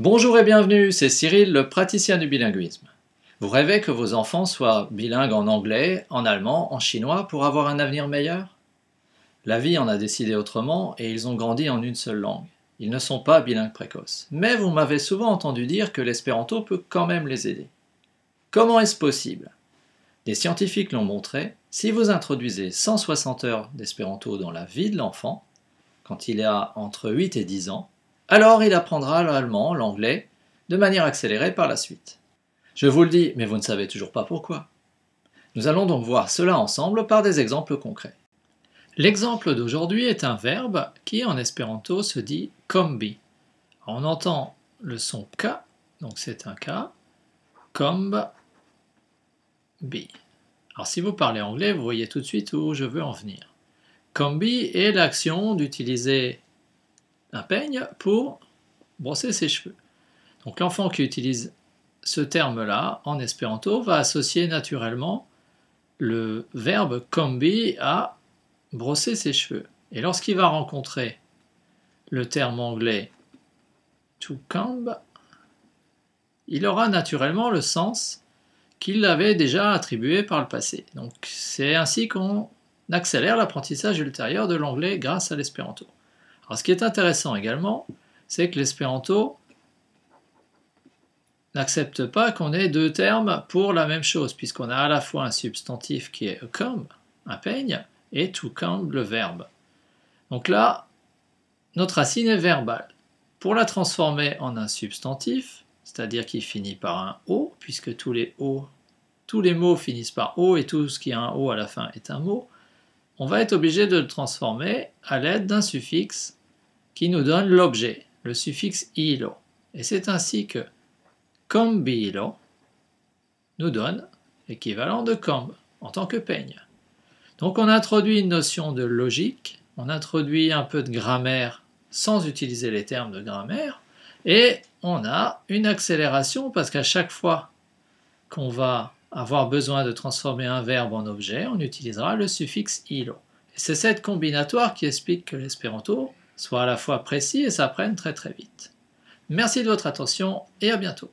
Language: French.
Bonjour et bienvenue, c'est Cyril, le praticien du bilinguisme. Vous rêvez que vos enfants soient bilingues en anglais, en allemand, en chinois pour avoir un avenir meilleur La vie en a décidé autrement et ils ont grandi en une seule langue. Ils ne sont pas bilingues précoces. Mais vous m'avez souvent entendu dire que l'espéranto peut quand même les aider. Comment est-ce possible Des scientifiques l'ont montré, si vous introduisez 160 heures d'espéranto dans la vie de l'enfant, quand il a entre 8 et 10 ans, alors il apprendra l'allemand, l'anglais, de manière accélérée par la suite. Je vous le dis, mais vous ne savez toujours pas pourquoi. Nous allons donc voir cela ensemble par des exemples concrets. L'exemple d'aujourd'hui est un verbe qui en espéranto se dit combi. On entend le son k, donc c'est un k, combi. Alors si vous parlez anglais, vous voyez tout de suite où je veux en venir. Combi est l'action d'utiliser un peigne pour brosser ses cheveux. Donc l'enfant qui utilise ce terme-là en espéranto va associer naturellement le verbe combi à brosser ses cheveux. Et lorsqu'il va rencontrer le terme anglais to comb, il aura naturellement le sens qu'il avait déjà attribué par le passé. Donc c'est ainsi qu'on accélère l'apprentissage ultérieur de l'anglais grâce à l'espéranto ce qui est intéressant également, c'est que l'espéranto n'accepte pas qu'on ait deux termes pour la même chose, puisqu'on a à la fois un substantif qui est comme, un peigne, et tout comme le verbe. Donc là, notre racine est verbale. Pour la transformer en un substantif, c'est-à-dire qui finit par un O, puisque tous les tous les mots finissent par O et tout ce qui a un O à la fin est un mot, on va être obligé de le transformer à l'aide d'un suffixe qui nous donne l'objet, le suffixe ilo. Et c'est ainsi que combilo nous donne l'équivalent de comb en tant que peigne. Donc on introduit une notion de logique, on introduit un peu de grammaire sans utiliser les termes de grammaire, et on a une accélération parce qu'à chaque fois qu'on va avoir besoin de transformer un verbe en objet, on utilisera le suffixe ilo. C'est cette combinatoire qui explique que l'espéranto Soit à la fois précis et s'apprennent très très vite. Merci de votre attention et à bientôt.